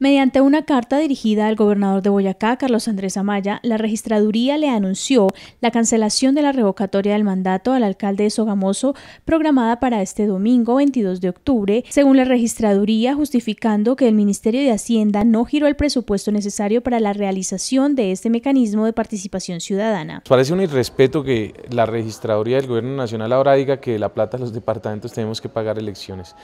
Mediante una carta dirigida al gobernador de Boyacá, Carlos Andrés Amaya, la registraduría le anunció la cancelación de la revocatoria del mandato al alcalde de Sogamoso programada para este domingo 22 de octubre, según la registraduría, justificando que el Ministerio de Hacienda no giró el presupuesto necesario para la realización de este mecanismo de participación ciudadana. Parece un irrespeto que la registraduría del gobierno nacional ahora diga que la plata de los departamentos tenemos que pagar elecciones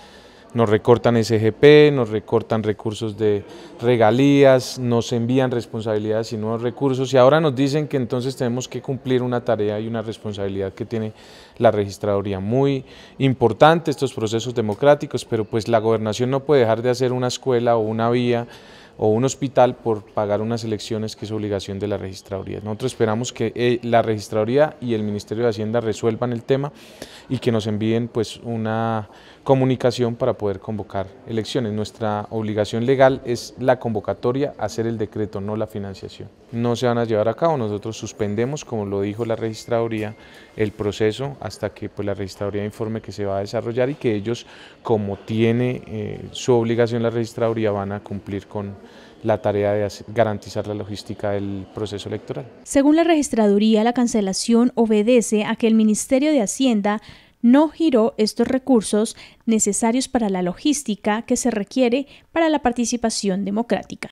nos recortan SGP, nos recortan recursos de regalías, nos envían responsabilidades y nuevos recursos y ahora nos dicen que entonces tenemos que cumplir una tarea y una responsabilidad que tiene la registraduría. Muy importante estos procesos democráticos, pero pues la gobernación no puede dejar de hacer una escuela o una vía o un hospital por pagar unas elecciones que es obligación de la registraduría. Nosotros esperamos que eh, la registraduría y el Ministerio de Hacienda resuelvan el tema y que nos envíen pues una comunicación para poder convocar elecciones. Nuestra obligación legal es la convocatoria, hacer el decreto, no la financiación. No se van a llevar a cabo, nosotros suspendemos, como lo dijo la registraduría, el proceso hasta que pues, la registraduría informe que se va a desarrollar y que ellos, como tiene eh, su obligación la registraduría, van a cumplir con, la tarea de garantizar la logística del proceso electoral. Según la registraduría, la cancelación obedece a que el Ministerio de Hacienda no giró estos recursos necesarios para la logística que se requiere para la participación democrática.